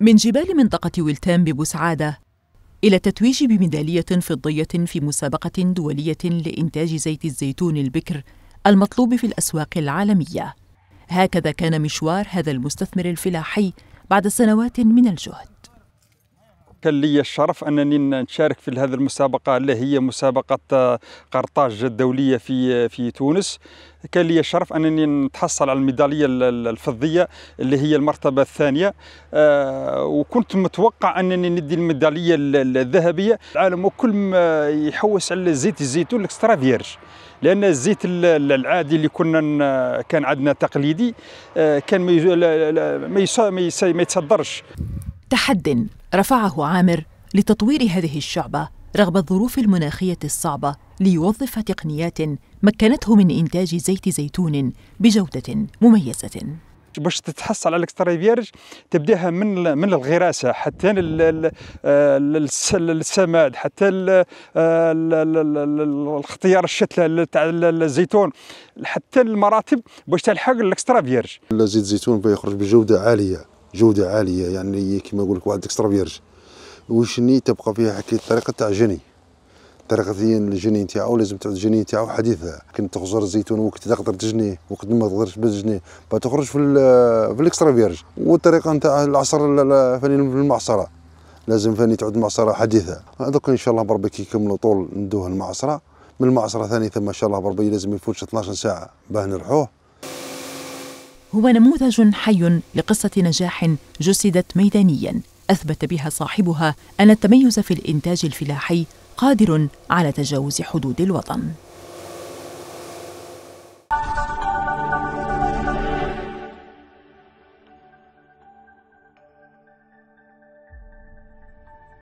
من جبال منطقة ويلتام ببسعادة إلى التتويج بميدالية فضية في مسابقة دولية لإنتاج زيت الزيتون البكر المطلوب في الأسواق العالمية هكذا كان مشوار هذا المستثمر الفلاحي بعد سنوات من الجهد كان لي الشرف انني نشارك في هذه المسابقه اللي هي مسابقه قرطاج الدوليه في في تونس كان لي الشرف انني نتحصل على الميداليه الفضيه اللي هي المرتبه الثانيه آه، وكنت متوقع انني ندي الميداليه الذهبيه العالم وكل ما يحوس على زيت الزيتون الاكسترا فيرج لان الزيت العادي اللي كنا كان عندنا تقليدي آه، كان ما ما يتصدرش تحد رفعه عامر لتطوير هذه الشعبة رغم الظروف المناخية الصعبة ليوظف تقنيات مكنته من إنتاج زيت زيتون بجودة مميزة باش تتحصل على الاكسترا فيرج تبداها من من الغراسه حتى السماد حتى الاختيار الشتله تاع الزيتون حتى المراتب باش تلحق الاكسترا فيرج زيت الزيتون بيخرج بجوده عاليه جوده عاليه يعني كما نقولك لك واحد اكسترا فيرج وشني تبقى فيها حكي الطريقه تاع الجني طريقه الجني تاعو لازم تعود الجني تاعو حديثه كنت تخزر الزيتون وقت تقدر تجنيه وقت ما تقدرش تجنيه تخرج في في الاكسترا فيرج والطريقه نتاع العصر فاني في المعصره لازم فاني تعود معصره حديثه هذوك ان شاء الله بربي كي يكملوا طول ندوه المعصره من المعصره ثاني ثم ان شاء الله بربي لازم يفوتش 12 ساعه باه نرحوه هو نموذج حي لقصة نجاح جسدت ميدانياً أثبت بها صاحبها أن التميز في الإنتاج الفلاحي قادر على تجاوز حدود الوطن